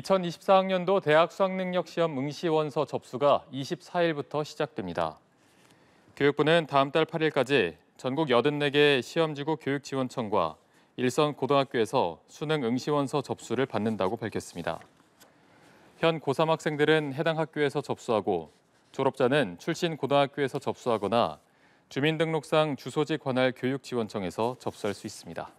2024학년도 대학 수학능력시험 응시원서 접수가 24일부터 시작됩니다. 교육부는 다음 달 8일까지 전국 84개 시험지구 교육지원청과 일선 고등학교에서 수능 응시원서 접수를 받는다고 밝혔습니다. 현 고3 학생들은 해당 학교에서 접수하고 졸업자는 출신 고등학교에서 접수하거나 주민등록상 주소지 관할 교육지원청에서 접수할 수 있습니다.